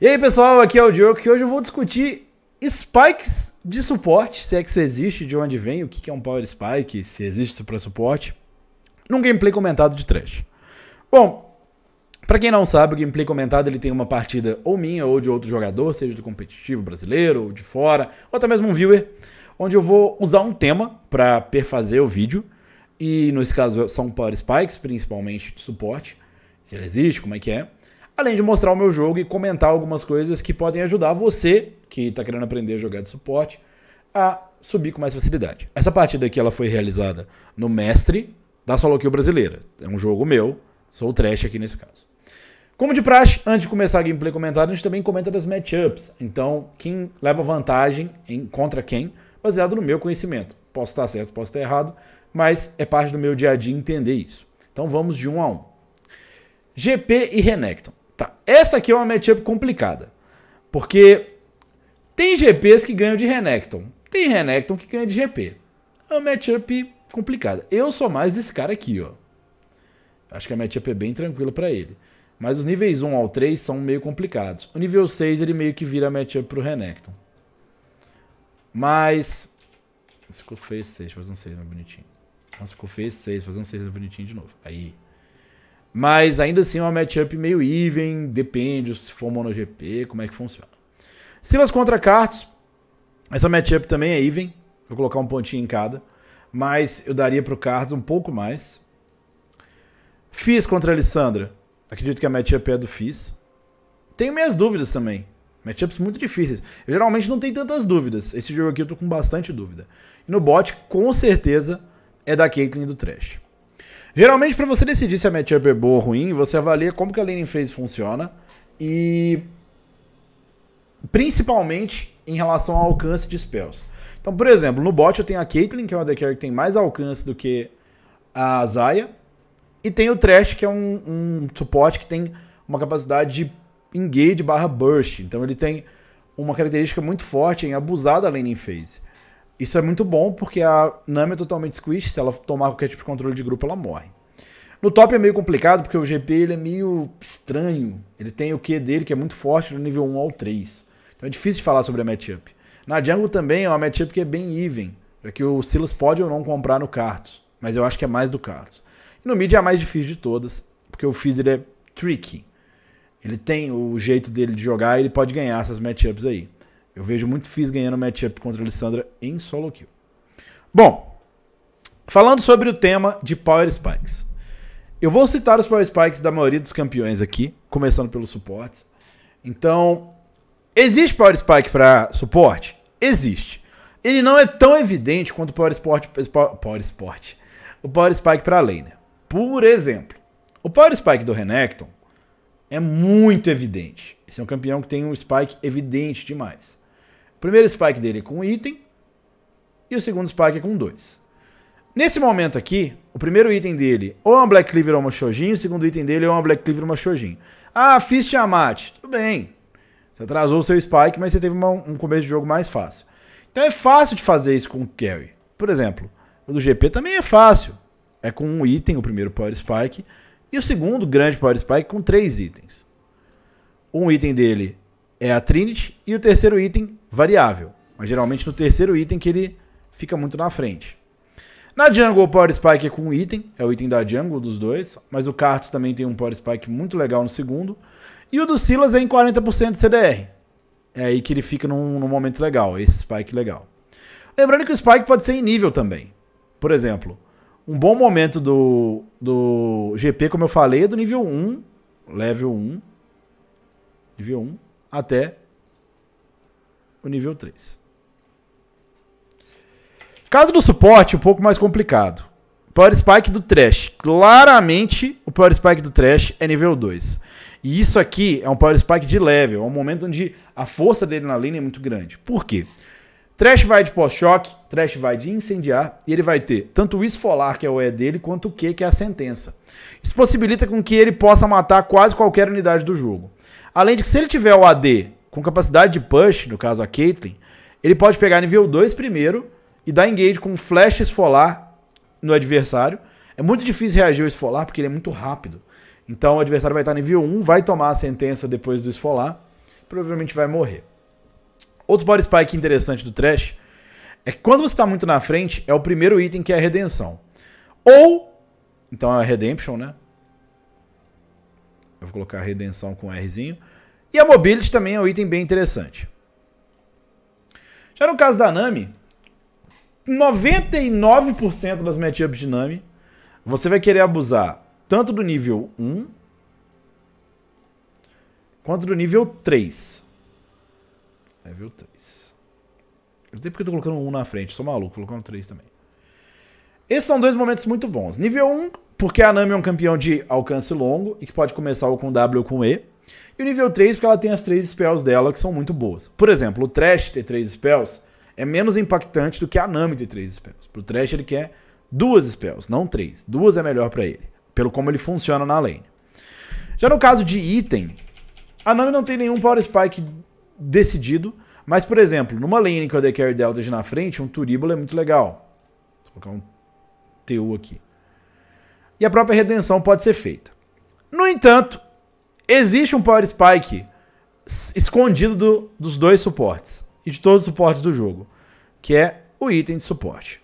E aí pessoal, aqui é o Diogo e hoje eu vou discutir spikes de suporte, se é que isso existe, de onde vem, o que é um power spike, se existe para suporte, num gameplay comentado de trash. Bom, para quem não sabe, o gameplay comentado ele tem uma partida ou minha ou de outro jogador, seja do competitivo brasileiro ou de fora, ou até mesmo um viewer, onde eu vou usar um tema para perfazer o vídeo, e nesse caso são power spikes, principalmente de suporte, se ele existe, como é que é além de mostrar o meu jogo e comentar algumas coisas que podem ajudar você, que está querendo aprender a jogar de suporte, a subir com mais facilidade. Essa partida aqui ela foi realizada no Mestre da Solo Kill Brasileira. É um jogo meu, sou o trash aqui nesse caso. Como de praxe, antes de começar a gameplay comentada, a gente também comenta das matchups. Então, quem leva vantagem em, contra quem, baseado no meu conhecimento. Posso estar certo, posso estar errado, mas é parte do meu dia a dia entender isso. Então vamos de um a um. GP e Renekton. Essa aqui é uma matchup complicada. Porque tem GPs que ganham de Renekton. Tem Renekton que ganha de GP. É uma matchup complicada. Eu sou mais desse cara aqui, ó. Acho que a matchup é bem tranquila para ele. Mas os níveis 1 ao 3 são meio complicados. O nível 6 ele meio que vira matchup pro Renekton. Mas... Ficou feio 6, fazer um 6 mais bonitinho. Nossa, ficou feio 6, fazer um 6 mais bonitinho de novo. Aí. Mas ainda assim é uma matchup meio even, depende se for gp como é que funciona. Silas contra Cartos, essa matchup também é even, vou colocar um pontinho em cada, mas eu daria para o um pouco mais. Fizz contra Alessandra, acredito que a matchup é do Fizz. Tenho minhas dúvidas também, matchups muito difíceis. Eu geralmente não tenho tantas dúvidas, esse jogo aqui eu tô com bastante dúvida. E no bot, com certeza, é da Caitlyn do Trash. Geralmente, para você decidir se a matchup é boa ou ruim, você avalia como que a lane phase funciona e principalmente em relação ao alcance de spells. Então, por exemplo, no bot eu tenho a Caitlyn, que é uma AD que tem mais alcance do que a Zaya, e tem o Trash, que é um, um suporte que tem uma capacidade de engage barra burst. Então ele tem uma característica muito forte em abusar da laning phase. Isso é muito bom porque a Nami é totalmente squish, se ela tomar qualquer tipo de controle de grupo, ela morre. No top é meio complicado porque o GP ele é meio estranho. Ele tem o Q dele que é muito forte do nível 1 ao 3. Então é difícil de falar sobre a matchup. Na Jungle também é uma matchup que é bem even, já que o Silas pode ou não comprar no Cartus, mas eu acho que é mais do Cartus. E no mid é a mais difícil de todas, porque o Fizz é tricky. Ele tem o jeito dele de jogar e ele pode ganhar essas matchups aí. Eu vejo muito Fizz ganhando matchup contra a Alessandra em solo kill. Bom, falando sobre o tema de Power Spikes. Eu vou citar os Power Spikes da maioria dos campeões aqui, começando pelos suportes. Então, existe Power Spike para suporte? Existe. Ele não é tão evidente quanto o Power Sport, Power Sport, o Power Spike para laner. Por exemplo, o Power Spike do Renekton é muito evidente. Esse é um campeão que tem um spike evidente demais primeiro spike dele é com um item e o segundo spike é com dois. Nesse momento aqui, o primeiro item dele ou é uma Black Cleaver ou uma Shojin, o segundo item dele é uma Black Cleaver ou uma Shojin. Ah, fiz Tiamat. Tudo bem. Você atrasou o seu spike, mas você teve uma, um começo de jogo mais fácil. Então é fácil de fazer isso com o carry. Por exemplo, o do GP também é fácil. É com um item, o primeiro Power Spike, e o segundo grande Power Spike com três itens. Um item dele é a Trinity. E o terceiro item, variável. Mas geralmente no terceiro item que ele fica muito na frente. Na Jungle, o Power Spike é com um item, é o item da Jungle dos dois, mas o Cartus também tem um Power Spike muito legal no segundo. E o do Silas é em 40% de CDR. É aí que ele fica num, num, momento legal, esse Spike legal. Lembrando que o Spike pode ser em nível também. Por exemplo, um bom momento do, do GP, como eu falei, é do nível 1, level 1, nível 1, até o nível 3. Caso do suporte, um pouco mais complicado. Power Spike do Trash. Claramente, o Power Spike do Trash é nível 2. E isso aqui é um Power Spike de level. É um momento onde a força dele na linha é muito grande. Por quê? Trash vai de pós-choque, Trash vai de incendiar, e ele vai ter tanto o esfolar, que é o E dele, quanto o Q, que é a sentença. Isso possibilita com que ele possa matar quase qualquer unidade do jogo. Além de que se ele tiver o AD com capacidade de push, no caso a Caitlyn, ele pode pegar nível 2 primeiro e dar engage com flash esfolar no adversário. É muito difícil reagir ao esfolar porque ele é muito rápido. Então o adversário vai estar nível 1, vai tomar a sentença depois do esfolar, provavelmente vai morrer. Outro body spike interessante do Trash é que quando você está muito na frente, é o primeiro item que é a redenção. Ou, então é a redemption, né? Eu vou colocar redenção com Rzinho. E a mobility também é um item bem interessante. Já no caso da Nami, 99% das matchups de Nami, você vai querer abusar tanto do nível 1 quanto do nível 3. Nível 3. Eu não sei porque eu tô colocando um na frente, sou maluco, vou colocar um 3 também. Esses são dois momentos muito bons. Nível 1, porque a Nami é um campeão de alcance longo e que pode começar ou com W ou com E. E o nível 3 porque ela tem as três spells dela que são muito boas. Por exemplo, o Trash ter três spells é menos impactante do que a Nami ter três spells. Pro Trash ele quer duas spells, não três. Duas é melhor para ele, pelo como ele funciona na lane. Já no caso de item, a Nami não tem nenhum Power Spike decidido, mas, por exemplo, numa lane que eu dei carry Delta desde na frente, um Turíbulo é muito legal. Vou colocar um TU aqui e a própria redenção pode ser feita. No entanto, existe um power spike escondido do, dos dois suportes e de todos os suportes do jogo, que é o item de suporte.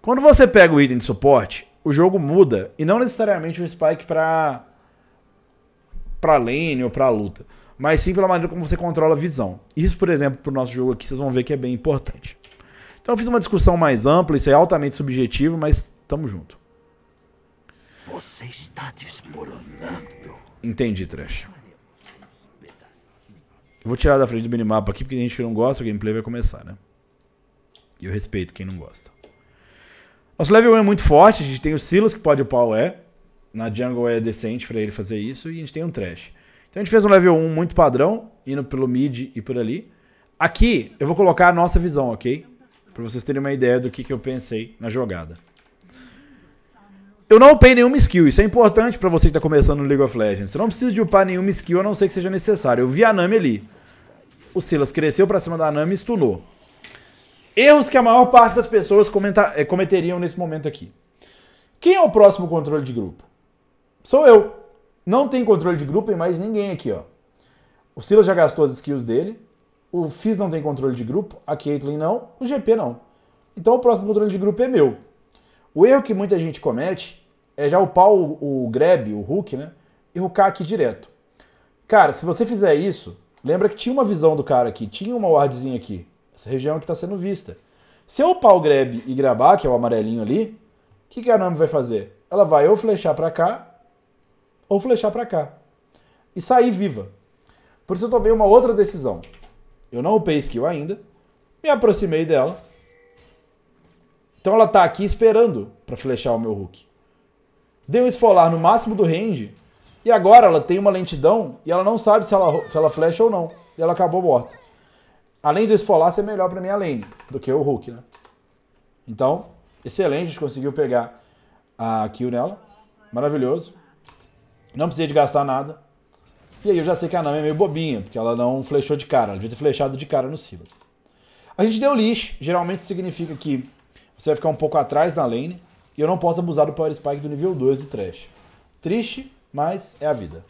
Quando você pega o item de suporte, o jogo muda e não necessariamente o spike para para lane ou para luta, mas sim pela maneira como você controla a visão. Isso, por exemplo, para o nosso jogo aqui, vocês vão ver que é bem importante. Então eu fiz uma discussão mais ampla, isso é altamente subjetivo, mas tamo junto. Você está desmoronando. Entendi, Trash. vou tirar da frente do minimapa aqui, porque tem gente que não gosta, o gameplay vai começar, né? E eu respeito quem não gosta. Nosso level 1 é muito forte, a gente tem o Silas, que pode upar o E. Na jungle é decente pra ele fazer isso, e a gente tem um Trash. Então a gente fez um level 1 muito padrão, indo pelo mid e por ali. Aqui eu vou colocar a nossa visão, ok? Pra vocês terem uma ideia do que, que eu pensei na jogada. Eu não upei nenhuma skill, isso é importante para você que tá começando no League of Legends. Você não precisa de upar nenhuma skill, a não ser que seja necessário. Eu vi a Nami ali. O Silas cresceu para cima da Nami e stunou. Erros que a maior parte das pessoas eh, cometeriam nesse momento aqui. Quem é o próximo controle de grupo? Sou eu. Não tem controle de grupo em mais ninguém aqui, ó. O Silas já gastou as skills dele. O Fizz não tem controle de grupo. A Caitlyn não. O GP não. Então o próximo controle de grupo é meu. O erro que muita gente comete é já upar o, o grab, o hook, né? E hookar aqui direto. Cara, se você fizer isso, lembra que tinha uma visão do cara aqui, tinha uma wardzinha aqui, essa região que está sendo vista. Se eu é upar o grab e grabar, que é o amarelinho ali, o que, que a Nami vai fazer? Ela vai ou flechar para cá, ou flechar para cá. E sair viva. Por isso eu tomei uma outra decisão. Eu não upei skill ainda, me aproximei dela. Então ela está aqui esperando para flechar o meu hook deu esfolar no máximo do range e agora ela tem uma lentidão e ela não sabe se ela, se ela flecha ou não. E ela acabou morta. Além do esfolar ser é melhor para minha lane do que o Hulk, né? Então, excelente, a gente conseguiu pegar a kill nela. Maravilhoso. Não precisei de gastar nada. E aí eu já sei que a Nami é meio bobinha, porque ela não flechou de cara. Ela devia ter flechado de cara no Silas. A gente deu lixo. Geralmente significa que você vai ficar um pouco atrás da lane. E eu não posso abusar do Power Spike do nível 2 do Trash. Triste, mas é a vida.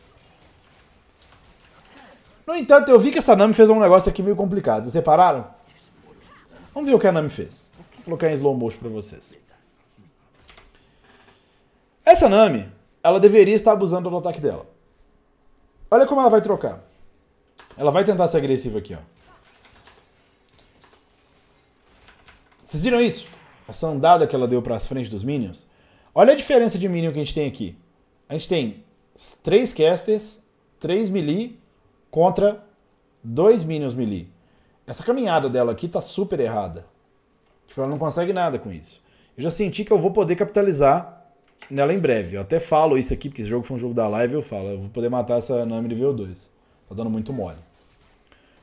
No entanto, eu vi que essa Nami fez um negócio aqui meio complicado. Vocês separaram? Vamos ver o que a Nami fez. Vou colocar em slow motion pra vocês. Essa Nami, ela deveria estar abusando do ataque dela. Olha como ela vai trocar. Ela vai tentar ser agressiva aqui, ó. Vocês viram isso? a sandada que ela deu para as frente dos Minions. Olha a diferença de Minion que a gente tem aqui. A gente tem 3 casters, 3 melee contra 2 Minions melee. Essa caminhada dela aqui tá super errada. Tipo, ela não consegue nada com isso. Eu já senti que eu vou poder capitalizar nela em breve. Eu até falo isso aqui, porque esse jogo foi um jogo da live, eu falo. Eu vou poder matar essa Nami nível 2. Tá dando muito mole.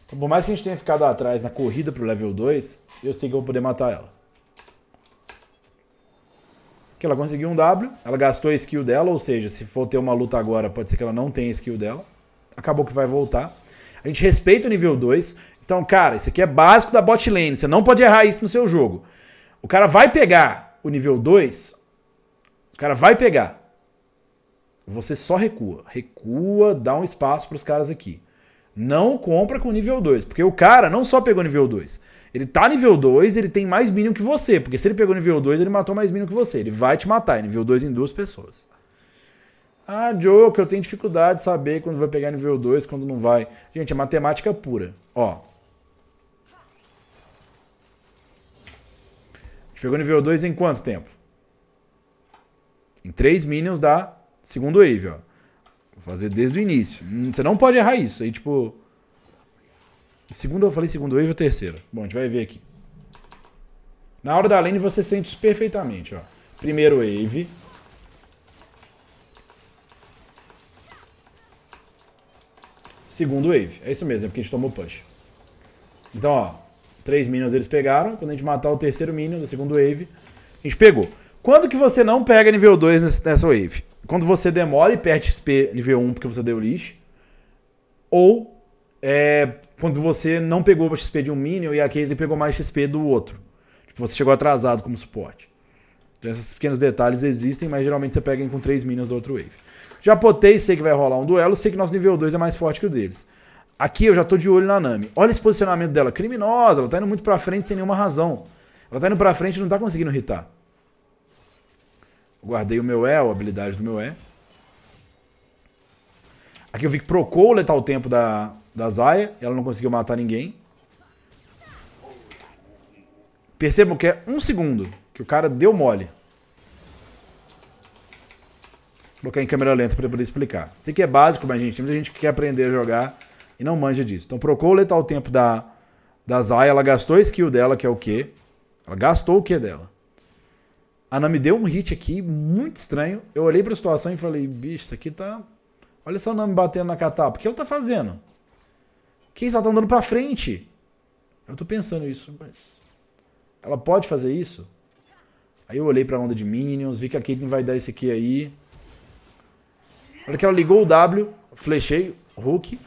Então, por mais que a gente tenha ficado atrás na corrida pro level 2, eu sei que eu vou poder matar ela que ela conseguiu um W, ela gastou a skill dela, ou seja, se for ter uma luta agora, pode ser que ela não tenha a skill dela. Acabou que vai voltar. A gente respeita o nível 2. Então, cara, isso aqui é básico da bot lane, você não pode errar isso no seu jogo. O cara vai pegar o nível 2, o cara vai pegar. Você só recua, recua, dá um espaço para os caras aqui. Não compra com nível 2, porque o cara não só pegou nível 2, ele tá nível 2, ele tem mais minion que você. Porque se ele pegou nível 2, ele matou mais minion que você. Ele vai te matar. É nível 2 em duas pessoas. Ah, Joe, que eu tenho dificuldade de saber quando vai pegar nível 2, quando não vai. Gente, é matemática pura. Ó. A gente pegou nível 2 em quanto tempo? Em 3 minions da segundo wave, ó. Vou fazer desde o início. Hum, você não pode errar isso. Aí, tipo, Segundo eu falei segundo wave ou terceiro. Bom, a gente vai ver aqui. Na hora da lane você sente isso perfeitamente, ó. Primeiro wave. Segundo wave. É isso mesmo, é porque a gente tomou push. Então, ó. Três minions eles pegaram. Quando a gente matar o terceiro minion do segundo wave, a gente pegou. Quando que você não pega nível 2 nessa wave? Quando você demora e perde XP nível 1 porque você deu lixo. Ou é, quando você não pegou o XP de um Minion e aquele pegou mais XP do outro. Tipo, você chegou atrasado como suporte. Então esses pequenos detalhes existem, mas geralmente você pega com três Minions do outro wave. Já potei, sei que vai rolar um duelo, sei que nosso nível 2 é mais forte que o deles. Aqui eu já tô de olho na Nami. Olha esse posicionamento dela, criminosa, ela tá indo muito pra frente sem nenhuma razão. Ela tá indo pra frente e não tá conseguindo irritar. Guardei o meu E, a habilidade do meu E. Aqui eu vi que procou o letal tempo da, da Zaya. Ela não conseguiu matar ninguém. Percebam que é um segundo que o cara deu mole. Vou colocar em câmera lenta para poder explicar. Sei que é básico, mas gente, tem muita gente que quer aprender a jogar e não manja disso. Então procurou letar o tempo da, da Zaya, ela gastou a skill dela, que é o Q. Ela gastou o Q dela. A Nami deu um hit aqui muito estranho. Eu olhei para a situação e falei, bicho, isso aqui tá... Olha essa Nami batendo na catapa. O que ela tá fazendo? que isso? Ela tá andando pra frente. Eu tô pensando isso, mas. Ela pode fazer isso? Aí eu olhei pra onda de Minions, vi que a Caitlyn vai dar esse aqui aí. Olha que ela ligou o W, flechei, Hulk.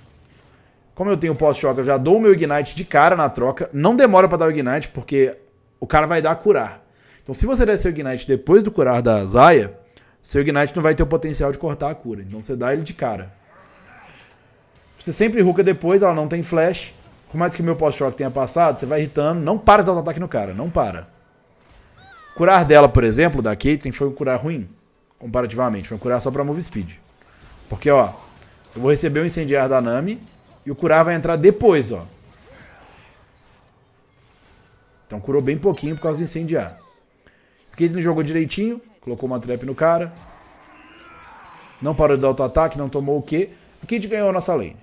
Como eu tenho pós-choque, eu já dou o meu Ignite de cara na troca. Não demora pra dar o Ignite, porque o cara vai dar curar. Então se você der seu Ignite depois do curar da Zaya, seu Ignite não vai ter o potencial de cortar a cura. Então você dá ele de cara. Você sempre ruca depois, ela não tem flash. Por mais que o meu post-shock tenha passado, você vai irritando. Não para de dar ataque no cara, não para. Curar dela, por exemplo, da Caitlyn, foi um curar ruim. Comparativamente, foi um curar só pra move speed. Porque, ó, eu vou receber o incendiar da Nami e o curar vai entrar depois, ó. Então curou bem pouquinho por causa do incendiar. Porque ele jogou direitinho, colocou uma trap no cara. Não parou de dar auto-ataque, não tomou o quê. Aqui a gente ganhou a nossa lane.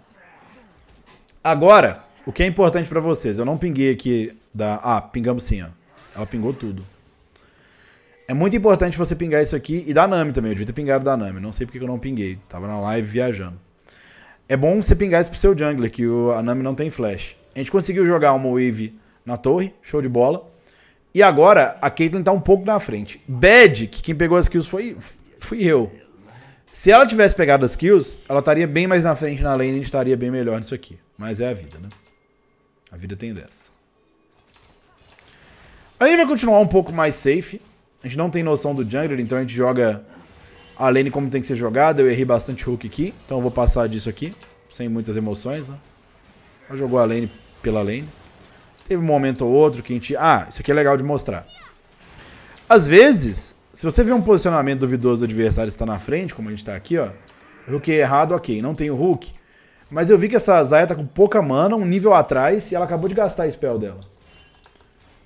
Agora, o que é importante para vocês? Eu não pinguei aqui da. Ah, pingamos sim, ó. Ela pingou tudo. É muito importante você pingar isso aqui e da Nami também. Eu devia ter pingado da Nami. Não sei porque eu não pinguei. Tava na live viajando. É bom você pingar isso pro seu jungler, que o, a Nami não tem flash. A gente conseguiu jogar uma wave na torre. Show de bola. E agora a Caitlyn tá um pouco na frente. Bad, que quem pegou as kills foi, fui eu. Se ela tivesse pegado as kills, ela estaria bem mais na frente na lane e estaria bem melhor nisso aqui. Mas é a vida, né? A vida tem dessa. A gente vai continuar um pouco mais safe. A gente não tem noção do jungler, então a gente joga a lane como tem que ser jogada. Eu errei bastante hook aqui, então eu vou passar disso aqui. Sem muitas emoções, né? Ela jogou a lane pela lane. Teve um momento ou outro que a gente... Ah, isso aqui é legal de mostrar. Às vezes, se você vê um posicionamento duvidoso do adversário está na frente, como a gente está aqui, ó. Hulk é errado, ok. Não tem o Hulk. Mas eu vi que essa Zaya tá com pouca mana, um nível atrás, e ela acabou de gastar a spell dela.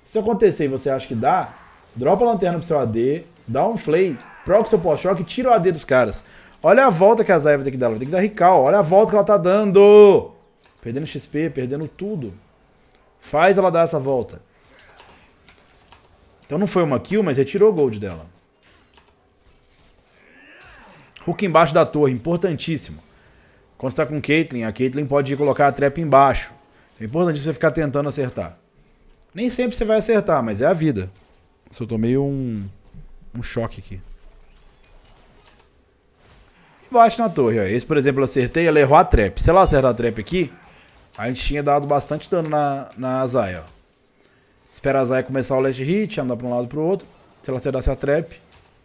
Se acontecer e você acha que dá, dropa a lanterna pro seu AD, dá um flay, o seu pós-choque e tira o AD dos caras. Olha a volta que a Zaya vai ter que dar. Ela vai ter que dar recall. Olha a volta que ela tá dando. Perdendo XP, perdendo tudo. Faz ela dar essa volta. Então não foi uma kill, mas retirou o gold dela. Hook embaixo da torre, importantíssimo. Quando você tá com Caitlyn, a Caitlyn pode colocar a trap embaixo. É importante você ficar tentando acertar. Nem sempre você vai acertar, mas é a vida. Se eu tomei um, um choque aqui. Embaixo na torre, ó. Esse, por exemplo, eu acertei, ela errou a trap. Se ela acertar a trap aqui, a gente tinha dado bastante dano na, na ó. Espera a Azaia começar o last hit, andar pra um lado pro outro. Se ela acertasse a trap,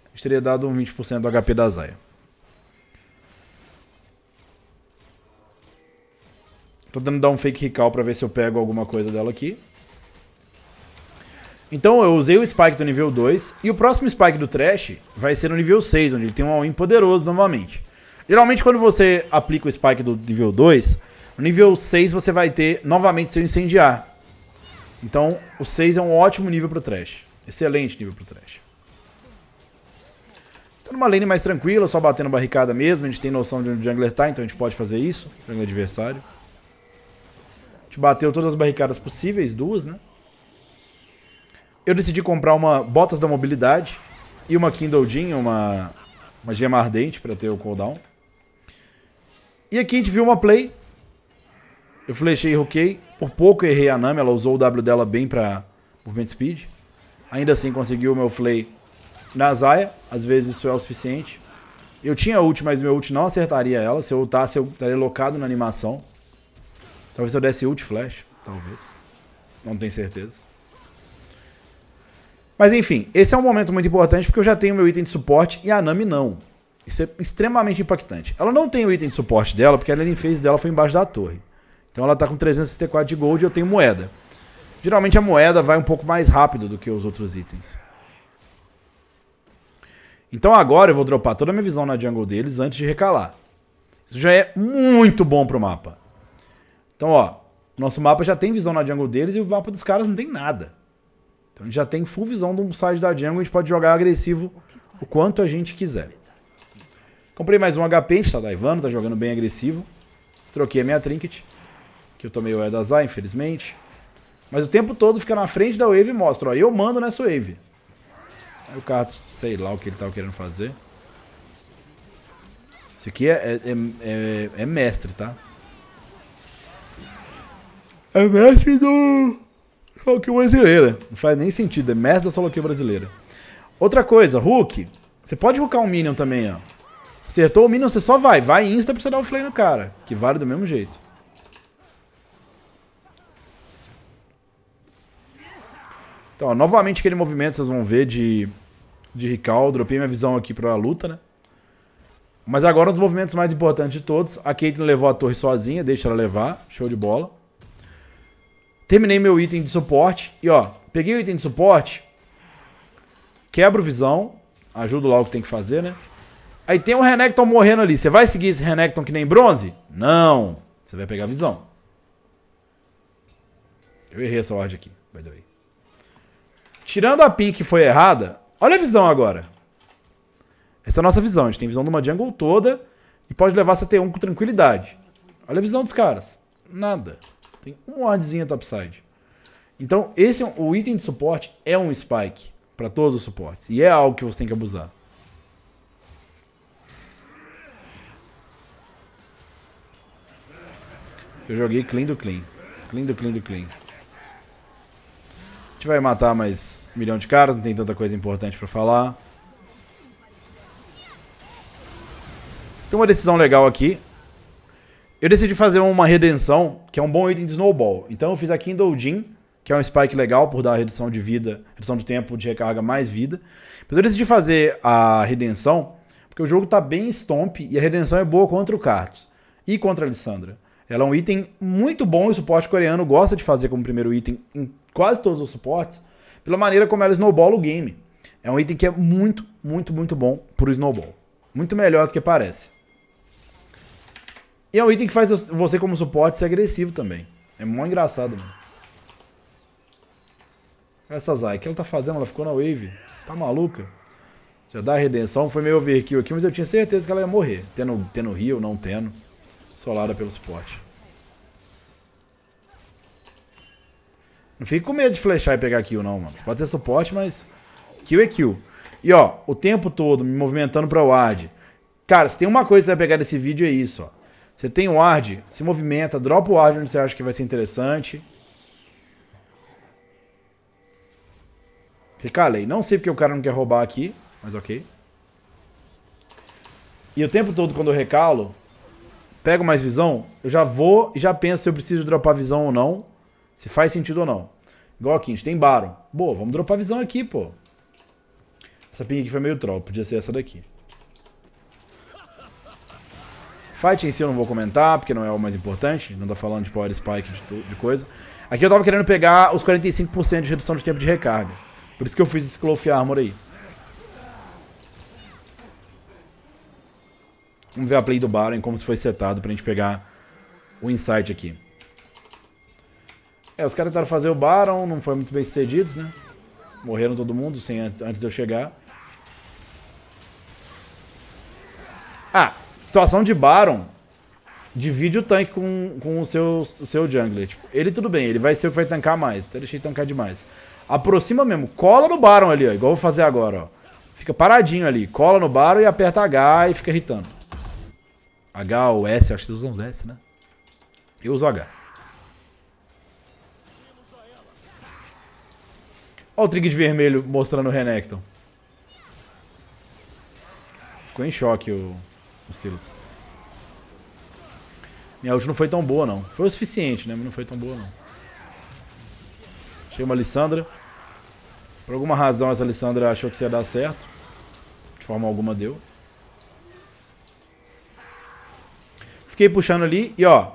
a gente teria dado um 20% do HP da Azaia. Tô tentando dar um fake recall pra ver se eu pego alguma coisa dela aqui. Então eu usei o Spike do nível 2 e o próximo Spike do Trash vai ser no nível 6, onde ele tem um all-in poderoso novamente. Geralmente quando você aplica o Spike do nível 2, no nível 6 você vai ter novamente seu incendiar. Então o 6 é um ótimo nível pro Trash. Excelente nível pro Trash. Tô numa lane mais tranquila, só batendo barricada mesmo, a gente tem noção de onde o jungler tá, então a gente pode fazer isso, jungler adversário gente bateu todas as barricadas possíveis, duas, né? Eu decidi comprar uma Botas da Mobilidade e uma Kindle Jean, uma, uma gema ardente pra ter o cooldown. E aqui a gente viu uma play. Eu flechei e roquei. Por pouco errei a Nami, ela usou o W dela bem pra movimento speed. Ainda assim conseguiu o meu flay na Zaya. Às vezes isso é o suficiente. Eu tinha ult, mas meu ult não acertaria ela. Se eu ultasse, eu estaria locado na animação. Talvez eu desse ult flash, talvez. Não tenho certeza. Mas enfim, esse é um momento muito importante porque eu já tenho meu item de suporte e a Nami não. Isso é extremamente impactante. Ela não tem o item de suporte dela porque a lane phase dela foi embaixo da torre. Então ela tá com 364 de gold e eu tenho moeda. Geralmente a moeda vai um pouco mais rápido do que os outros itens. Então agora eu vou dropar toda a minha visão na jungle deles antes de recalar. Isso já é muito bom pro mapa. Então, ó, nosso mapa já tem visão na jungle deles e o mapa dos caras não tem nada. Então a gente já tem full visão do side da jungle, a gente pode jogar agressivo o quanto a gente quiser. Comprei mais um HP, a gente tá daivando, tá jogando bem agressivo. Troquei a minha trinket, que eu tomei o E da Zay, infelizmente. Mas o tempo todo fica na frente da wave e mostra, ó, eu mando nessa wave. Aí o cara, sei lá o que ele tava querendo fazer. Isso aqui é, é, é, é, é mestre, tá? É mestre do Solokio brasileira. Não faz nem sentido, é mestre da Solokio brasileira. Outra coisa, Hulk. Você pode hoocar um Minion também, ó. Acertou o Minion, você só vai. Vai insta pra você dar o um flame no cara. Que vale do mesmo jeito. Então, ó, novamente aquele movimento, vocês vão ver, de, de Rical. Dropei minha visão aqui pra luta, né? Mas agora um dos movimentos mais importantes de todos. A Caitlyn levou a torre sozinha, deixa ela levar. Show de bola. Terminei meu item de suporte. E ó, peguei o item de suporte. Quebro visão. Ajudo lá o que tem que fazer, né? Aí tem um Renekton morrendo ali. Você vai seguir esse Renekton que nem bronze? Não. Você vai pegar visão. Eu errei essa ordem aqui, by the way. Tirando a pick que foi errada, olha a visão agora. Essa é a nossa visão. A gente tem visão de uma jungle toda e pode levar essa T1 com tranquilidade. Olha a visão dos caras. Nada. Tem um oddzinha topside. Então, esse é o item de suporte é um spike para todos os suportes. E é algo que você tem que abusar. Eu joguei clean do clean. Clean do clean do clean. A gente vai matar mais um milhão de caras, não tem tanta coisa importante para falar. Tem uma decisão legal aqui. Eu decidi fazer uma redenção, que é um bom item de snowball. Então eu fiz a Kindle Jin, que é um spike legal por dar redução de vida, redução de tempo de recarga mais vida. Mas eu decidi fazer a redenção, porque o jogo tá bem stomp e a redenção é boa contra o Cartus e contra a Alessandra. Ela é um item muito bom e o suporte coreano gosta de fazer como primeiro item em quase todos os suportes, pela maneira como ela snowballa o game. É um item que é muito, muito, muito bom pro snowball. Muito melhor do que parece. E é um item que faz você, como suporte, ser agressivo também. É mó engraçado, mano. Essa Zai, o que ela tá fazendo? Ela ficou na wave. Tá maluca? Já dá a redenção. Foi meio overkill aqui, mas eu tinha certeza que ela ia morrer. Tendo, tendo heal, não tendo. Solada pelo suporte. Não fique com medo de flechar e pegar kill, não, mano. Você pode ser suporte, mas... Kill é kill. E, ó, o tempo todo me movimentando pra ward. Cara, se tem uma coisa que você vai pegar desse vídeo é isso, ó. Você tem o ward, se movimenta, dropa o ward onde você acha que vai ser interessante. Recalei. Não sei porque o cara não quer roubar aqui, mas ok. E o tempo todo quando eu recalo, pego mais visão, eu já vou e já penso se eu preciso dropar visão ou não. Se faz sentido ou não. Igual aqui, a gente tem Baron. Boa, vamos dropar visão aqui, pô. Essa ping aqui foi meio troll, podia ser essa daqui. Fight em si eu não vou comentar, porque não é o mais importante. Não tá falando de power tipo, spike, de, de coisa. Aqui eu tava querendo pegar os 45% de redução de tempo de recarga. Por isso que eu fiz esse Cloth Armor aí. Vamos ver a play do Baron, como se foi setado pra gente pegar o insight aqui. É, os caras tentaram fazer o Baron, não foi muito bem sucedidos, né? Morreram todo mundo sem, antes de eu chegar. Ah, Situação de Baron divide o tanque com, com o, seu, o seu jungler. Tipo, ele tudo bem, ele vai ser o que vai tancar mais. Então deixei tancar demais. Aproxima mesmo, cola no Baron ali, ó, igual eu vou fazer agora, ó. Fica paradinho ali, cola no Baron e aperta H e fica irritando. H ou S, acho que vocês usam S, né? Eu uso H. Olha o trig de vermelho mostrando o Renekton. Ficou em choque o... Eu pro Silas. Minha ult não foi tão boa, não. Foi o suficiente, né? Mas não foi tão boa, não. Achei uma Alessandra. Por alguma razão, essa Alessandra achou que ia dar certo. De forma alguma, deu. Fiquei puxando ali. E, ó,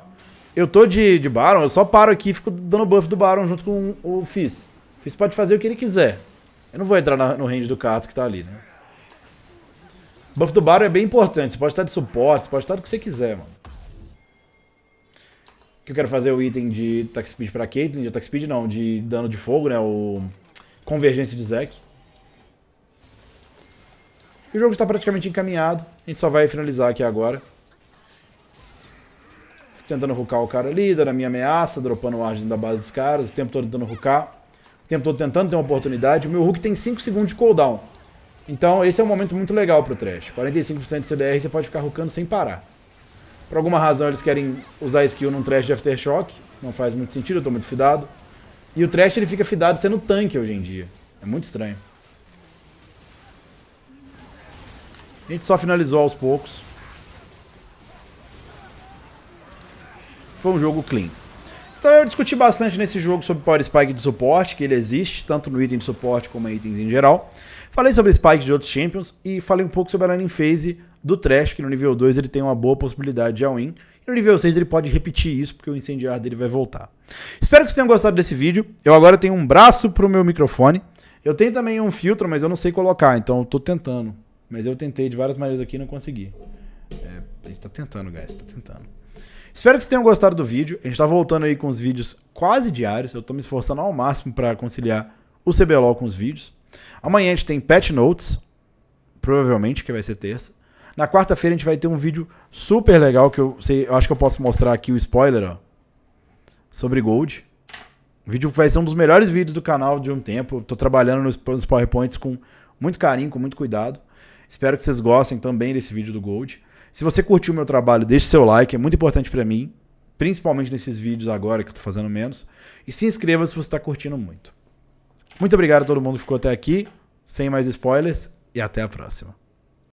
eu tô de, de Baron, eu só paro aqui e fico dando buff do Baron junto com o Fizz. O Fizz pode fazer o que ele quiser. Eu não vou entrar na, no range do Katz que tá ali, né? Buff do Baron é bem importante. Você pode estar de suporte, você pode estar do que você quiser, mano. Que eu quero fazer é o item de attack speed pra Caitlyn. De attack speed não, de dano de fogo, né? O Convergência de Zac. E o jogo está praticamente encaminhado. A gente só vai finalizar aqui agora. Fico tentando rucar o cara ali, dando a minha ameaça, dropando o Argent da base dos caras. O tempo todo tentando rucar. O tempo todo tentando ter uma oportunidade. O meu hook tem 5 segundos de cooldown. Então, esse é um momento muito legal pro trash. 45% de CDR você pode ficar rocando sem parar. Por alguma razão, eles querem usar skill num trash de Aftershock. Não faz muito sentido, eu tô muito fidado. E o trash ele fica fidado sendo tanque hoje em dia. É muito estranho. A gente só finalizou aos poucos. Foi um jogo clean. Então eu discuti bastante nesse jogo sobre Power Spike de suporte, que ele existe, tanto no item de suporte como em itens em geral. Falei sobre spikes de outros champions e falei um pouco sobre a landing phase do Trash, que no nível 2 ele tem uma boa possibilidade de all-in. E no nível 6 ele pode repetir isso, porque o incendiário dele vai voltar. Espero que vocês tenham gostado desse vídeo. Eu agora tenho um braço para o meu microfone. Eu tenho também um filtro, mas eu não sei colocar, então eu tô tentando. Mas eu tentei de várias maneiras aqui e não consegui. É, a gente tá tentando, guys, tá tentando. Espero que vocês tenham gostado do vídeo. A gente tá voltando aí com os vídeos quase diários. Eu tô me esforçando ao máximo para conciliar o CBLOL com os vídeos. Amanhã a gente tem Pet Notes, provavelmente, que vai ser terça. Na quarta-feira a gente vai ter um vídeo super legal que eu, sei, eu acho que eu posso mostrar aqui o spoiler, ó, sobre Gold. O vídeo vai ser um dos melhores vídeos do canal de um tempo. Estou trabalhando nos PowerPoints com muito carinho, com muito cuidado. Espero que vocês gostem também desse vídeo do Gold. Se você curtiu o meu trabalho, deixe seu like, é muito importante para mim, principalmente nesses vídeos agora que eu estou fazendo menos. E se inscreva se você está curtindo muito. Muito obrigado a todo mundo que ficou até aqui. Sem mais spoilers e até a próxima.